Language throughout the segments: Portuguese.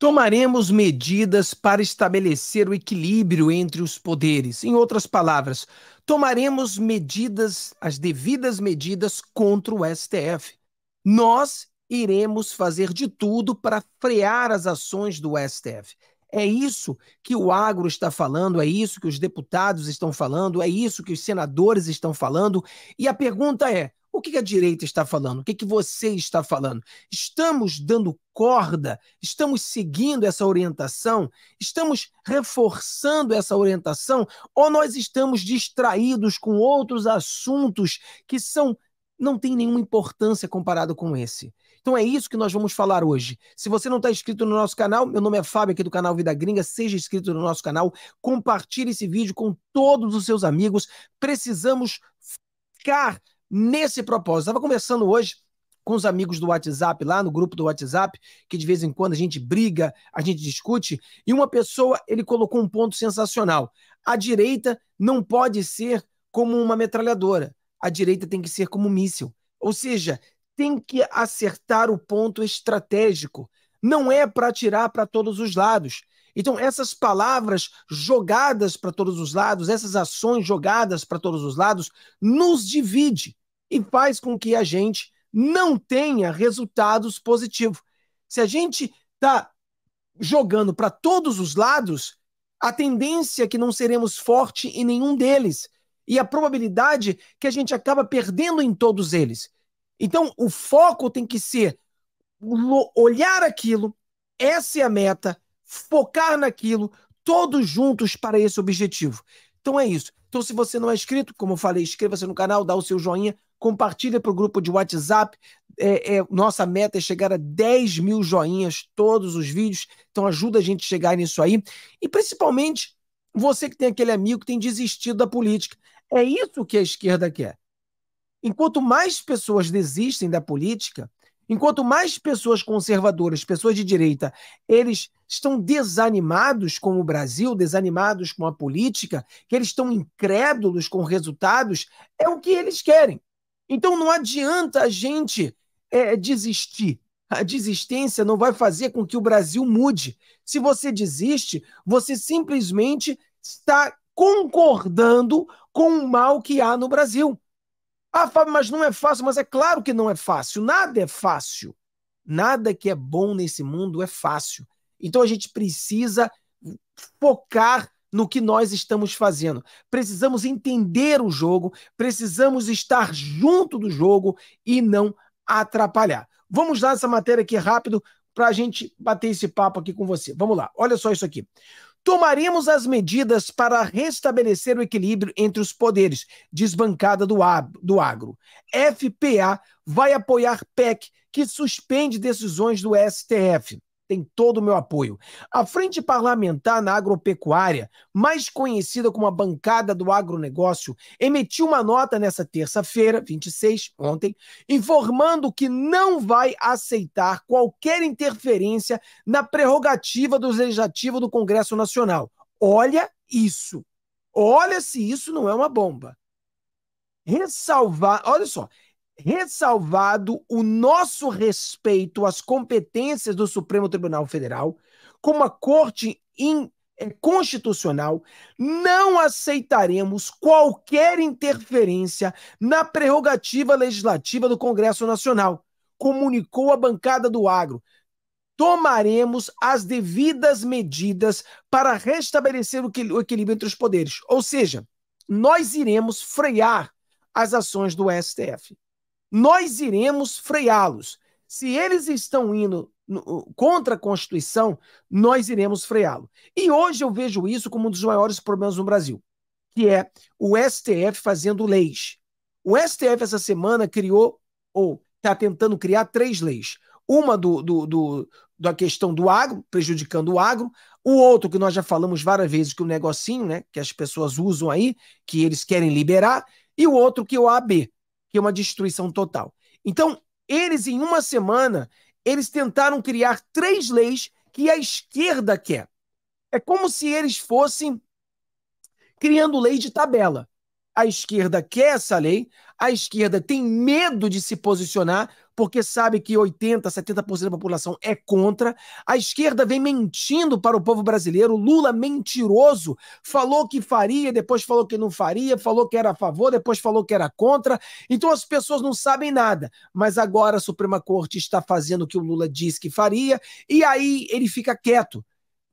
Tomaremos medidas para estabelecer o equilíbrio entre os poderes. Em outras palavras, tomaremos medidas, as devidas medidas contra o STF. Nós iremos fazer de tudo para frear as ações do STF. É isso que o agro está falando, é isso que os deputados estão falando, é isso que os senadores estão falando. E a pergunta é: o que a direita está falando? O que você está falando? Estamos dando corda? Estamos seguindo essa orientação? Estamos reforçando essa orientação? Ou nós estamos distraídos com outros assuntos que são não têm nenhuma importância comparado com esse. Então é isso que nós vamos falar hoje. Se você não está inscrito no nosso canal, meu nome é Fábio aqui do canal Vida Gringa, seja inscrito no nosso canal, compartilhe esse vídeo com todos os seus amigos. Precisamos ficar nesse propósito. Estava conversando hoje com os amigos do WhatsApp, lá no grupo do WhatsApp, que de vez em quando a gente briga, a gente discute, e uma pessoa, ele colocou um ponto sensacional. A direita não pode ser como uma metralhadora. A direita tem que ser como um míssil. Ou seja, tem que acertar o ponto estratégico. Não é para atirar para todos os lados. Então, essas palavras jogadas para todos os lados, essas ações jogadas para todos os lados, nos divide e faz com que a gente não tenha resultados positivos. Se a gente está jogando para todos os lados, a tendência é que não seremos forte em nenhum deles e a probabilidade que a gente acaba perdendo em todos eles. Então, o foco tem que ser olhar aquilo, essa é a meta, focar naquilo, todos juntos para esse objetivo. Então é isso. Então, se você não é inscrito, como eu falei, inscreva-se no canal, dá o seu joinha, compartilha para o grupo de WhatsApp. É, é, nossa meta é chegar a 10 mil joinhas todos os vídeos, então ajuda a gente a chegar nisso aí. E principalmente você que tem aquele amigo que tem desistido da política. É isso que a esquerda quer. Enquanto mais pessoas desistem da política, enquanto mais pessoas conservadoras, pessoas de direita, eles estão desanimados com o Brasil, desanimados com a política, que eles estão incrédulos com resultados, é o que eles querem. Então não adianta a gente é, é, desistir. A desistência não vai fazer com que o Brasil mude. Se você desiste, você simplesmente está concordando com o mal que há no Brasil. Ah, Fábio, mas não é fácil. Mas é claro que não é fácil. Nada é fácil. Nada que é bom nesse mundo é fácil. Então a gente precisa focar no que nós estamos fazendo. Precisamos entender o jogo, precisamos estar junto do jogo e não atrapalhar. Vamos dar essa matéria aqui rápido para a gente bater esse papo aqui com você. Vamos lá, olha só isso aqui. Tomaremos as medidas para restabelecer o equilíbrio entre os poderes, desbancada do, do agro. FPA vai apoiar PEC, que suspende decisões do STF tem todo o meu apoio. A Frente Parlamentar na Agropecuária, mais conhecida como a Bancada do Agronegócio, emitiu uma nota nessa terça-feira, 26, ontem, informando que não vai aceitar qualquer interferência na prerrogativa do Legislativo do Congresso Nacional. Olha isso. Olha se isso não é uma bomba. Ressalvar, olha só, ressalvado o nosso respeito às competências do Supremo Tribunal Federal como a corte in, é, constitucional, não aceitaremos qualquer interferência na prerrogativa legislativa do Congresso Nacional, comunicou a bancada do agro. Tomaremos as devidas medidas para restabelecer o, o equilíbrio entre os poderes. Ou seja, nós iremos frear as ações do STF nós iremos freá-los. Se eles estão indo contra a Constituição, nós iremos freá-lo. E hoje eu vejo isso como um dos maiores problemas no Brasil, que é o STF fazendo leis. O STF essa semana criou, ou está tentando criar, três leis. Uma do, do, do, da questão do agro, prejudicando o agro, o outro que nós já falamos várias vezes, que o negocinho, né, que as pessoas usam aí, que eles querem liberar, e o outro que é o AB, que é uma destruição total. Então, eles, em uma semana, eles tentaram criar três leis que a esquerda quer. É como se eles fossem criando lei de tabela. A esquerda quer essa lei, a esquerda tem medo de se posicionar, porque sabe que 80%, 70% da população é contra. A esquerda vem mentindo para o povo brasileiro. Lula, mentiroso, falou que faria, depois falou que não faria, falou que era a favor, depois falou que era contra. Então as pessoas não sabem nada. Mas agora a Suprema Corte está fazendo o que o Lula disse que faria, e aí ele fica quieto.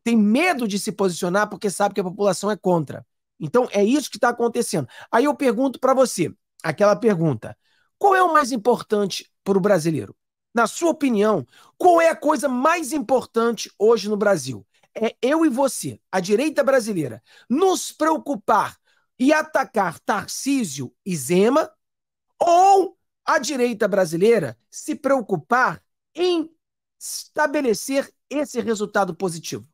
Tem medo de se posicionar porque sabe que a população é contra. Então é isso que está acontecendo. Aí eu pergunto para você, aquela pergunta: qual é o mais importante para o brasileiro? Na sua opinião, qual é a coisa mais importante hoje no Brasil? É eu e você, a direita brasileira, nos preocupar e atacar Tarcísio e Zema ou a direita brasileira se preocupar em estabelecer esse resultado positivo?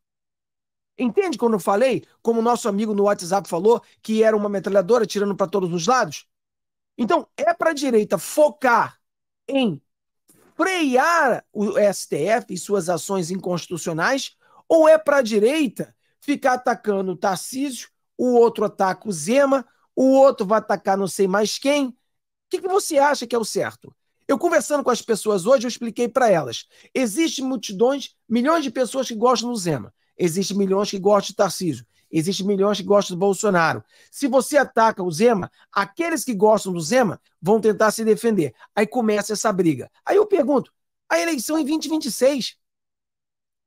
Entende quando eu falei, como o nosso amigo no WhatsApp falou, que era uma metralhadora tirando para todos os lados? Então, é para a direita focar em frear o STF e suas ações inconstitucionais, ou é para a direita ficar atacando o Tarcísio, o outro ataca o Zema, o outro vai atacar não sei mais quem? O que, que você acha que é o certo? Eu conversando com as pessoas hoje, eu expliquei para elas. Existem multidões, milhões de pessoas que gostam do Zema. Existem milhões que gostam de Tarcísio. Existem milhões que gostam do Bolsonaro. Se você ataca o Zema, aqueles que gostam do Zema vão tentar se defender. Aí começa essa briga. Aí eu pergunto: a eleição é em 2026.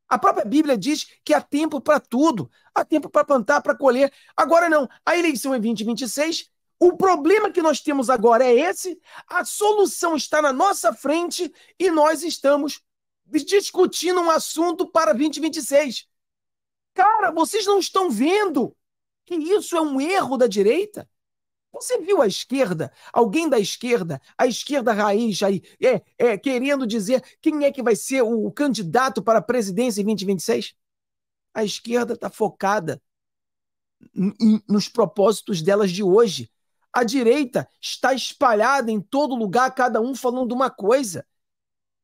A própria Bíblia diz que há tempo para tudo, há tempo para plantar, para colher. Agora não, a eleição é 2026. O problema que nós temos agora é esse, a solução está na nossa frente e nós estamos discutindo um assunto para 2026. Cara, vocês não estão vendo que isso é um erro da direita? Você viu a esquerda, alguém da esquerda, a esquerda raiz aí, é, é, querendo dizer quem é que vai ser o candidato para a presidência em 2026? A esquerda está focada nos propósitos delas de hoje. A direita está espalhada em todo lugar, cada um falando uma coisa.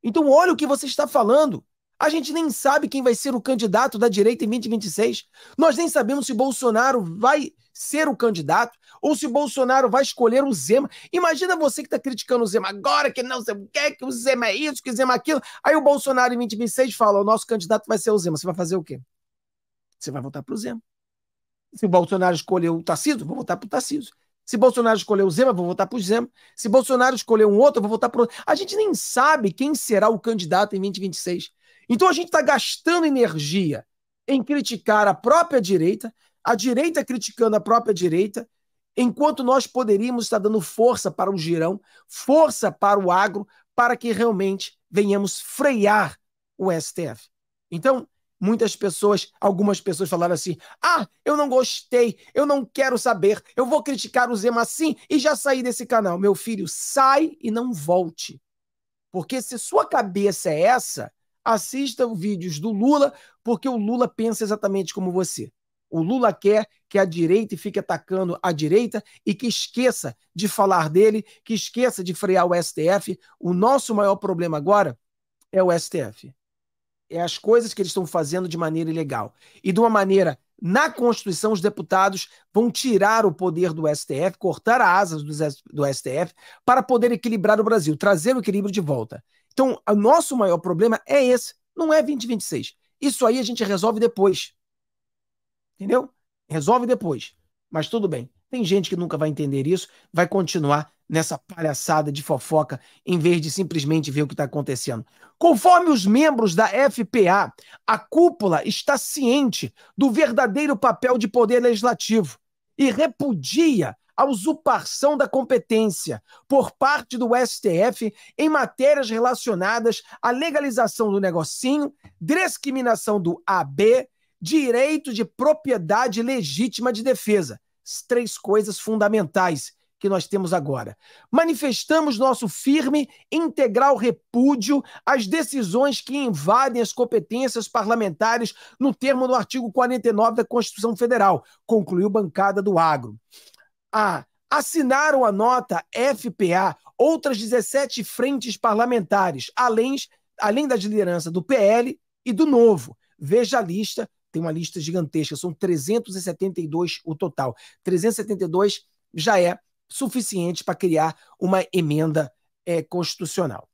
Então, olha o que você está falando. A gente nem sabe quem vai ser o candidato da direita em 2026. Nós nem sabemos se Bolsonaro vai ser o candidato ou se Bolsonaro vai escolher o Zema. Imagina você que está criticando o Zema agora, que não sei o que, que o Zema é isso, que o Zema é aquilo. Aí o Bolsonaro em 2026 fala: o nosso candidato vai ser o Zema. Você vai fazer o quê? Você vai votar para o Zema. Se o Bolsonaro escolher o Tarcísio, vou votar para o Tarcísio. Se Bolsonaro escolher o Zema, vou votar para o Zema. Se Bolsonaro escolher um outro, eu vou votar para outro. A gente nem sabe quem será o candidato em 2026. Então a gente está gastando energia em criticar a própria direita, a direita criticando a própria direita, enquanto nós poderíamos estar dando força para o girão, força para o agro, para que realmente venhamos frear o STF. Então, muitas pessoas, algumas pessoas falaram assim: ah, eu não gostei, eu não quero saber, eu vou criticar o Zema assim e já saí desse canal. Meu filho, sai e não volte. Porque se sua cabeça é essa, Assista vídeos do Lula, porque o Lula pensa exatamente como você. O Lula quer que a direita fique atacando a direita e que esqueça de falar dele, que esqueça de frear o STF. O nosso maior problema agora é o STF. É as coisas que eles estão fazendo de maneira ilegal. E de uma maneira, na Constituição, os deputados vão tirar o poder do STF, cortar as asas do STF, para poder equilibrar o Brasil, trazer o equilíbrio de volta. Então, o nosso maior problema é esse, não é 2026. Isso aí a gente resolve depois. Entendeu? Resolve depois. Mas tudo bem. Tem gente que nunca vai entender isso, vai continuar nessa palhaçada de fofoca em vez de simplesmente ver o que está acontecendo. Conforme os membros da FPA, a cúpula está ciente do verdadeiro papel de poder legislativo e repudia a usurpação da competência por parte do STF em matérias relacionadas à legalização do negocinho, discriminação do AB, direito de propriedade legítima de defesa. As três coisas fundamentais que nós temos agora. Manifestamos nosso firme e integral repúdio às decisões que invadem as competências parlamentares no termo do artigo 49 da Constituição Federal, concluiu bancada do Agro. A. Assinaram a nota FPA outras 17 frentes parlamentares, além, além da liderança do PL e do Novo. Veja a lista, tem uma lista gigantesca, são 372 o total. 372 já é suficiente para criar uma emenda é, constitucional.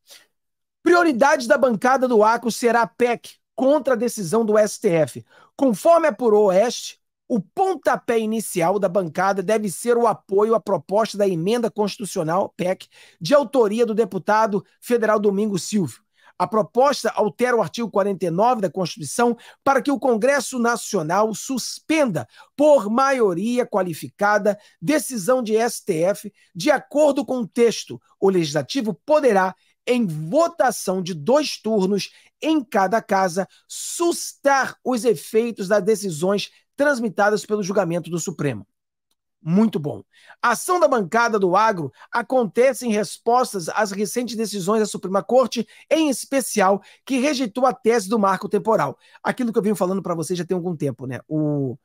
Prioridade da bancada do ACO será a PEC, contra a decisão do STF. Conforme apurou o Oeste, o pontapé inicial da bancada deve ser o apoio à proposta da emenda constitucional PEC, de autoria do deputado federal Domingo Silvio. A proposta altera o artigo 49 da Constituição para que o Congresso Nacional suspenda, por maioria qualificada, decisão de STF, de acordo com o texto. O legislativo poderá, em votação de dois turnos em cada casa, sustar os efeitos das decisões transmitidas pelo julgamento do Supremo. Muito bom. A ação da bancada do agro acontece em respostas às recentes decisões da Suprema Corte, em especial, que rejeitou a tese do marco temporal. Aquilo que eu venho falando para vocês já tem algum tempo, né? O,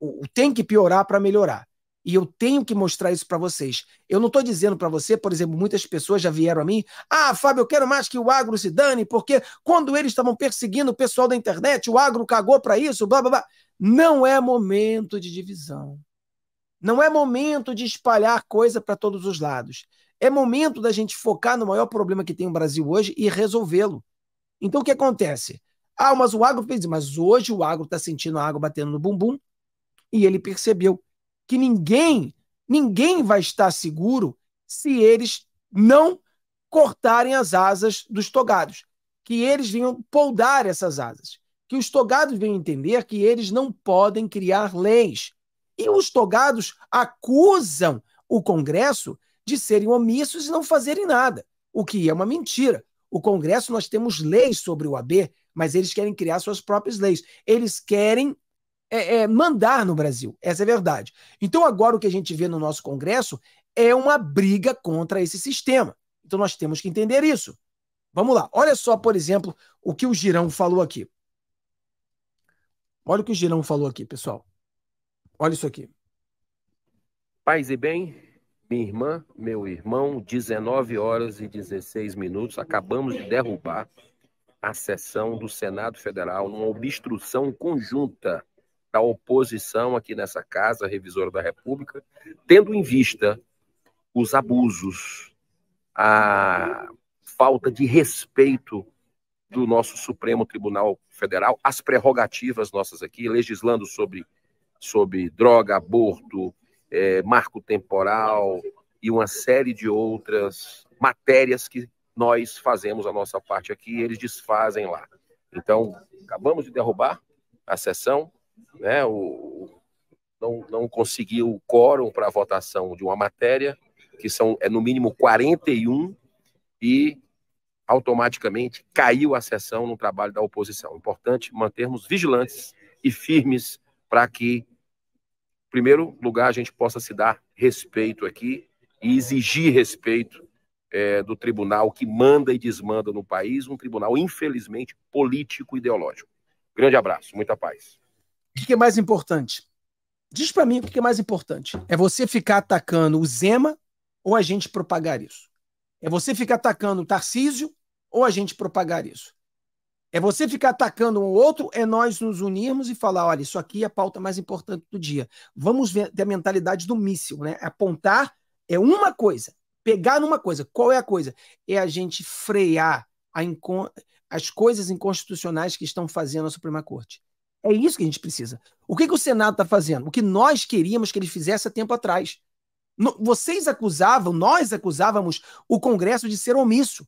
o, o tem que piorar para melhorar. E eu tenho que mostrar isso para vocês. Eu não estou dizendo para você, por exemplo, muitas pessoas já vieram a mim. Ah, Fábio, eu quero mais que o agro se dane, porque quando eles estavam perseguindo o pessoal da internet, o agro cagou para isso, blá, blá, blá. Não é momento de divisão. Não é momento de espalhar coisa para todos os lados. É momento da gente focar no maior problema que tem o Brasil hoje e resolvê-lo. Então, o que acontece? Ah, mas o agro fez. Mas hoje o agro está sentindo a água batendo no bumbum e ele percebeu que ninguém, ninguém vai estar seguro se eles não cortarem as asas dos togados, que eles venham poldar essas asas, que os togados venham entender que eles não podem criar leis. E os togados acusam o Congresso de serem omissos e não fazerem nada, o que é uma mentira. O Congresso, nós temos leis sobre o AB, mas eles querem criar suas próprias leis. Eles querem é, é, mandar no Brasil. Essa é a verdade. Então, agora o que a gente vê no nosso Congresso é uma briga contra esse sistema. Então, nós temos que entender isso. Vamos lá. Olha só, por exemplo, o que o Girão falou aqui. Olha o que o Girão falou aqui, pessoal. Olha isso aqui. Paz e bem, minha irmã, meu irmão, 19 horas e 16 minutos. Acabamos de derrubar a sessão do Senado Federal numa obstrução conjunta da oposição aqui nessa casa, revisora da República, tendo em vista os abusos, a falta de respeito do nosso Supremo Tribunal Federal, as prerrogativas nossas aqui, legislando sobre, sobre droga, aborto, é, marco temporal e uma série de outras matérias que nós fazemos a nossa parte aqui, eles desfazem lá. Então, acabamos de derrubar a sessão, né, o, não, não conseguiu o quórum para a votação de uma matéria, que são é no mínimo 41, e automaticamente caiu a sessão no trabalho da oposição. Importante mantermos vigilantes e firmes para que, em primeiro lugar, a gente possa se dar respeito aqui e exigir respeito é, do tribunal que manda e desmanda no país, um tribunal, infelizmente, político-ideológico. Grande abraço, muita paz o que é mais importante? Diz para mim o que é mais importante. É você ficar atacando o Zema ou a gente propagar isso? É você ficar atacando o Tarcísio ou a gente propagar isso? É você ficar atacando um outro, é nós nos unirmos e falar: olha, isso aqui é a pauta mais importante do dia. Vamos ver a mentalidade do míssil, né? Apontar é uma coisa, pegar numa coisa. Qual é a coisa? É a gente frear a as coisas inconstitucionais que estão fazendo a Suprema Corte. É isso que a gente precisa. O que, que o Senado está fazendo? O que nós queríamos que ele fizesse há tempo atrás. No, vocês acusavam, nós acusávamos o Congresso de ser omisso.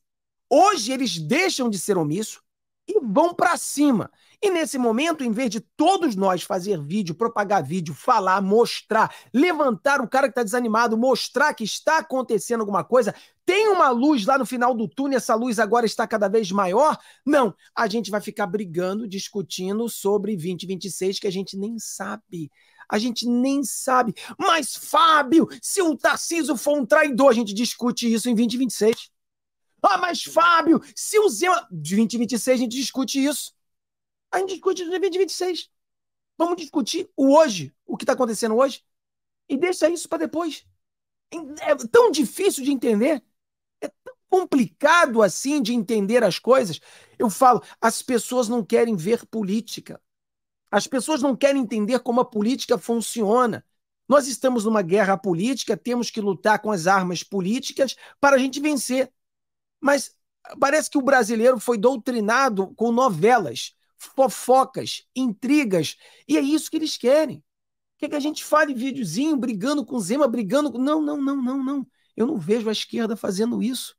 Hoje eles deixam de ser omisso e vão para cima. E nesse momento, em vez de todos nós fazer vídeo, propagar vídeo, falar, mostrar, levantar o cara que está desanimado, mostrar que está acontecendo alguma coisa, tem uma luz lá no final do túnel, essa luz agora está cada vez maior? Não, a gente vai ficar brigando, discutindo sobre 2026 que a gente nem sabe. A gente nem sabe. Mas, Fábio, se o Tarciso for um traidor, a gente discute isso em 2026. Ah, mas, Fábio, se o Zema. De 2026 a gente discute isso. A gente discute isso em 2026. Vamos discutir o hoje, o que está acontecendo hoje, e deixa isso para depois. É tão difícil de entender complicado assim de entender as coisas. Eu falo, as pessoas não querem ver política. As pessoas não querem entender como a política funciona. Nós estamos numa guerra política, temos que lutar com as armas políticas para a gente vencer. Mas parece que o brasileiro foi doutrinado com novelas, fofocas, intrigas, e é isso que eles querem. Quer é que a gente fale videozinho brigando com Zema, brigando com. Não, não, não, não, não. Eu não vejo a esquerda fazendo isso.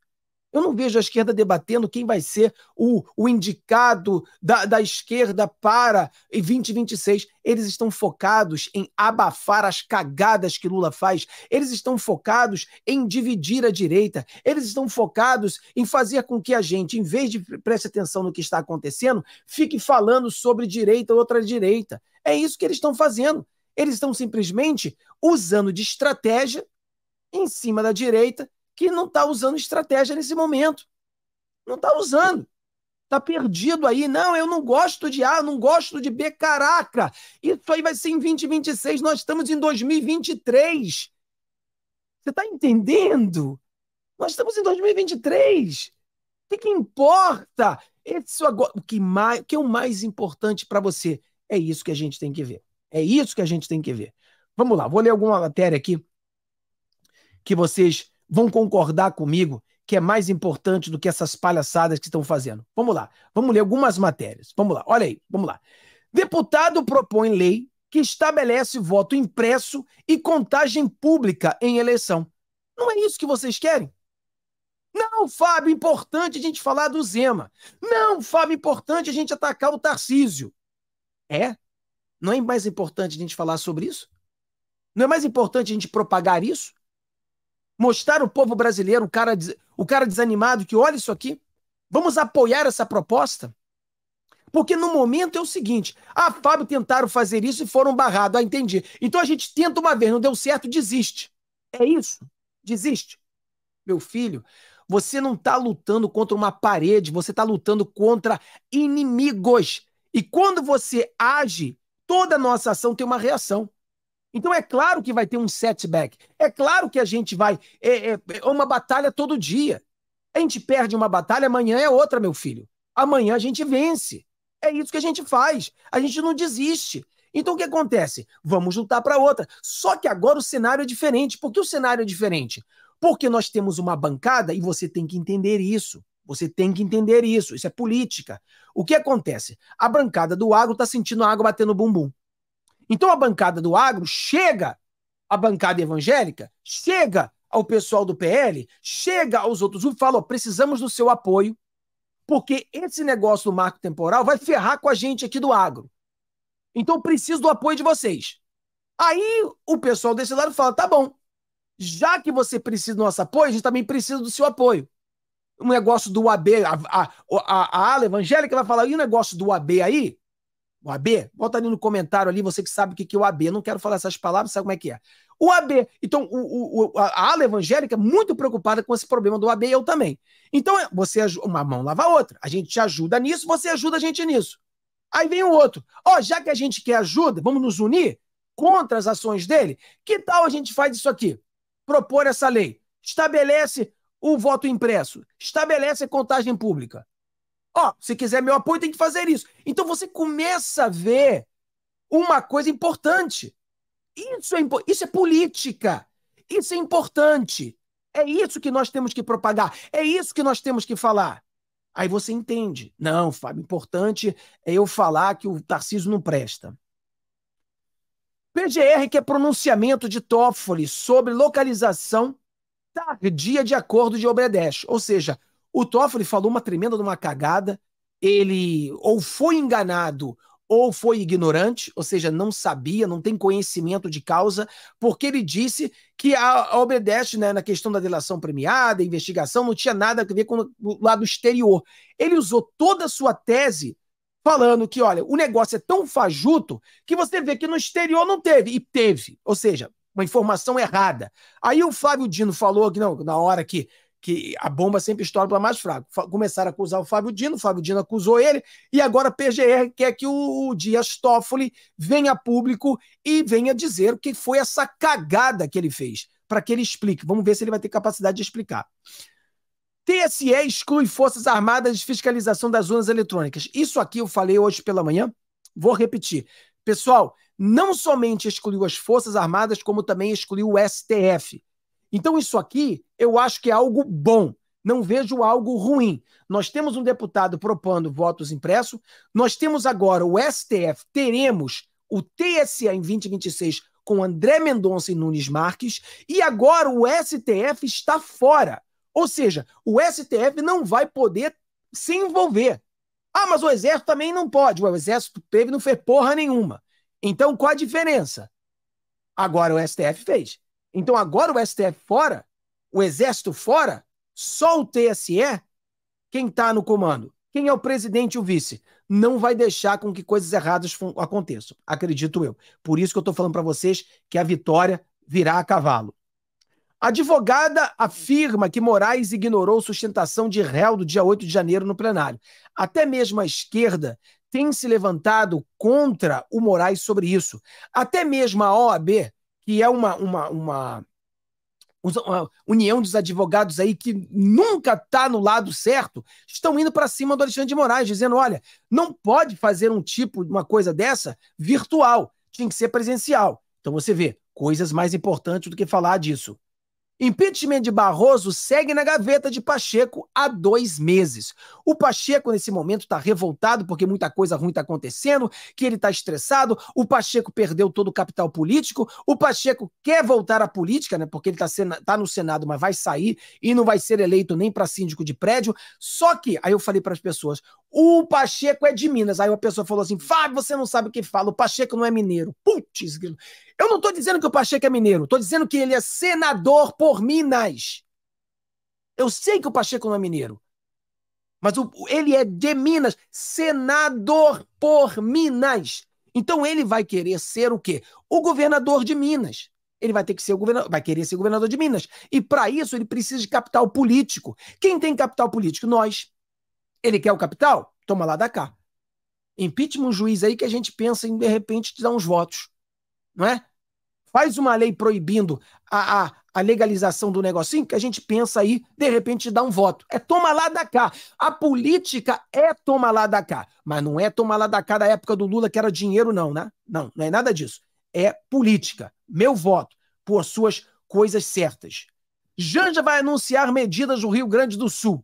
Eu não vejo a esquerda debatendo quem vai ser o, o indicado da, da esquerda para 2026. Eles estão focados em abafar as cagadas que Lula faz. Eles estão focados em dividir a direita. Eles estão focados em fazer com que a gente, em vez de prestar atenção no que está acontecendo, fique falando sobre direita ou outra direita. É isso que eles estão fazendo. Eles estão simplesmente usando de estratégia em cima da direita que não está usando estratégia nesse momento. Não está usando. Está perdido aí. Não, eu não gosto de A, não gosto de B. Caraca, isso aí vai ser em 2026. Nós estamos em 2023. Você está entendendo? Nós estamos em 2023. O que, que importa? Esse agora, o, que mais, o que é o mais importante para você? É isso que a gente tem que ver. É isso que a gente tem que ver. Vamos lá, vou ler alguma matéria aqui que vocês vão concordar comigo que é mais importante do que essas palhaçadas que estão fazendo. Vamos lá, vamos ler algumas matérias. Vamos lá, olha aí, vamos lá. Deputado propõe lei que estabelece voto impresso e contagem pública em eleição. Não é isso que vocês querem? Não, Fábio, importante a gente falar do Zema. Não, Fábio, importante a gente atacar o Tarcísio. É? Não é mais importante a gente falar sobre isso? Não é mais importante a gente propagar isso? mostrar o povo brasileiro, o cara, o cara desanimado, que olha isso aqui. Vamos apoiar essa proposta? Porque no momento é o seguinte: ah, Fábio tentaram fazer isso e foram barrados. Ah, entendi. Então a gente tenta uma vez, não deu certo, desiste. É isso? Desiste. Meu filho, você não está lutando contra uma parede, você está lutando contra inimigos. E quando você age, toda nossa ação tem uma reação. Então é claro que vai ter um setback. É claro que a gente vai. É, é, é uma batalha todo dia. A gente perde uma batalha, amanhã é outra, meu filho. Amanhã a gente vence. É isso que a gente faz. A gente não desiste. Então o que acontece? Vamos lutar para outra. Só que agora o cenário é diferente. Por que o cenário é diferente? Porque nós temos uma bancada e você tem que entender isso. Você tem que entender isso. Isso é política. O que acontece? A bancada do agro está sentindo a água batendo no bumbum. Então a bancada do agro chega à bancada evangélica, chega ao pessoal do PL, chega aos outros grupos, fala: precisamos do seu apoio, porque esse negócio do marco temporal vai ferrar com a gente aqui do agro. Então preciso do apoio de vocês. Aí o pessoal desse lado fala: tá bom, já que você precisa do nosso apoio, a gente também precisa do seu apoio. O negócio do AB, a, a, a, a ala evangélica vai falar: e o negócio do AB aí? O AB, bota ali no comentário ali, você que sabe o que, que é o AB. Não quero falar essas palavras, sabe como é que é. O AB, então, o, o, a ala evangélica é muito preocupada com esse problema do AB, eu também. Então, é, você uma mão lava a outra. A gente te ajuda nisso, você ajuda a gente nisso. Aí vem o outro. Ó, oh, já que a gente quer ajuda, vamos nos unir contra as ações dele? Que tal a gente faz isso aqui? Propor essa lei. Estabelece o voto impresso. Estabelece a contagem pública. Ó, oh, se quiser meu apoio, tem que fazer isso. Então você começa a ver uma coisa importante. Isso é, isso é política. Isso é importante. É isso que nós temos que propagar. É isso que nós temos que falar. Aí você entende. Não, Fábio, importante é eu falar que o Tarcísio não presta. PGR, que é pronunciamento de Toffoli sobre localização tardia de acordo de Obredesh. Ou seja, o Toffoli falou uma tremenda de uma cagada. Ele ou foi enganado ou foi ignorante, ou seja, não sabia, não tem conhecimento de causa, porque ele disse que a, a Obedeste, né, na questão da delação premiada, investigação, não tinha nada a ver com o lado exterior. Ele usou toda a sua tese falando que, olha, o negócio é tão fajuto que você vê que no exterior não teve, e teve, ou seja, uma informação errada. Aí o Flávio Dino falou que não, na hora que que a bomba sempre estoura para mais fraco. Começaram a acusar o Fábio Dino, o Fábio Dino acusou ele, e agora a PGR quer que o, o Dias Toffoli venha a público e venha dizer o que foi essa cagada que ele fez, para que ele explique. Vamos ver se ele vai ter capacidade de explicar. TSE exclui Forças Armadas de fiscalização das urnas eletrônicas. Isso aqui eu falei hoje pela manhã, vou repetir. Pessoal, não somente excluiu as Forças Armadas, como também excluiu o STF. Então, isso aqui eu acho que é algo bom. Não vejo algo ruim. Nós temos um deputado propondo votos impressos, nós temos agora o STF, teremos o TSE em 2026 com André Mendonça e Nunes Marques, e agora o STF está fora. Ou seja, o STF não vai poder se envolver. Ah, mas o Exército também não pode. O Exército teve não fez porra nenhuma. Então, qual a diferença? Agora o STF fez. Então agora o STF fora, o Exército fora, só o TSE, quem está no comando, quem é o presidente e o vice, não vai deixar com que coisas erradas aconteçam, acredito eu. Por isso que eu estou falando para vocês que a vitória virá a cavalo. A advogada afirma que Moraes ignorou sustentação de réu do dia 8 de janeiro no plenário. Até mesmo a esquerda tem se levantado contra o Moraes sobre isso. Até mesmo a OAB, que é uma, uma, uma, uma união dos advogados aí que nunca está no lado certo, estão indo para cima do Alexandre de Moraes, dizendo: olha, não pode fazer um tipo, uma coisa dessa virtual, tinha que ser presencial. Então você vê, coisas mais importantes do que falar disso. Impeachment de Barroso segue na gaveta de Pacheco há dois meses. O Pacheco, nesse momento, está revoltado porque muita coisa ruim está acontecendo, que ele está estressado. O Pacheco perdeu todo o capital político. O Pacheco quer voltar à política, né? Porque ele está tá no Senado, mas vai sair e não vai ser eleito nem para síndico de prédio. Só que, aí eu falei para as pessoas: o Pacheco é de Minas. Aí uma pessoa falou assim: Fábio, você não sabe o que fala, o Pacheco não é mineiro. Putz, eu não estou dizendo que o Pacheco é mineiro, estou dizendo que ele é senador por Minas. Eu sei que o Pacheco não é mineiro. Mas o, ele é de Minas, senador por Minas. Então ele vai querer ser o quê? O governador de Minas. Ele vai ter que ser o governador, vai querer ser governador de Minas. E para isso ele precisa de capital político. Quem tem capital político? Nós. Ele quer o capital? Toma lá da cá. Impeachment um juiz aí que a gente pensa em, de repente, te dar uns votos. Não é? Faz uma lei proibindo a, a, a legalização do negocinho que a gente pensa aí, de repente, te dar um voto. É toma lá da cá. A política é toma lá da cá. Mas não é toma lá da cá da época do Lula, que era dinheiro, não, né? Não, não é nada disso. É política. Meu voto por suas coisas certas. Janja vai anunciar medidas no Rio Grande do Sul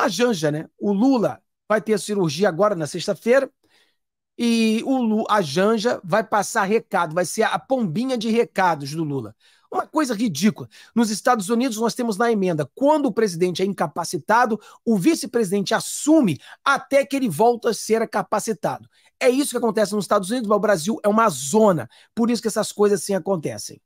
a Janja, né? O Lula vai ter a cirurgia agora na sexta-feira e o Lu, a Janja vai passar recado, vai ser a pombinha de recados do Lula. Uma coisa ridícula. Nos Estados Unidos, nós temos na emenda: quando o presidente é incapacitado, o vice-presidente assume até que ele volta a ser capacitado. É isso que acontece nos Estados Unidos, mas o Brasil é uma zona. Por isso que essas coisas assim acontecem.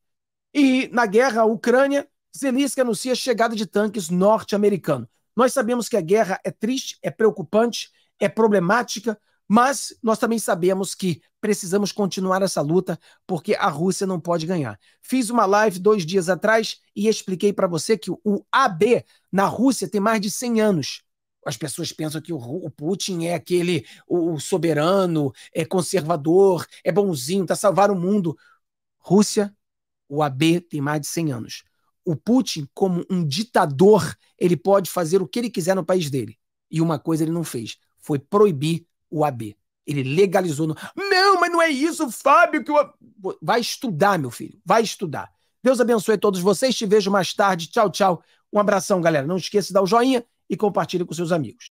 E na guerra, a Ucrânia, Zelensky anuncia a chegada de tanques norte-americanos. Nós sabemos que a guerra é triste, é preocupante, é problemática, mas nós também sabemos que precisamos continuar essa luta porque a Rússia não pode ganhar. Fiz uma live dois dias atrás e expliquei para você que o AB na Rússia tem mais de 100 anos. As pessoas pensam que o Putin é aquele o soberano, é conservador, é bonzinho, tá salvar o mundo. Rússia, o AB tem mais de 100 anos o Putin, como um ditador, ele pode fazer o que ele quiser no país dele. E uma coisa ele não fez, foi proibir o AB. Ele legalizou. No... Não, mas não é isso, Fábio. Que eu... Vai estudar, meu filho. Vai estudar. Deus abençoe todos vocês. Te vejo mais tarde. Tchau, tchau. Um abração, galera. Não esqueça de dar o joinha e compartilhe com seus amigos.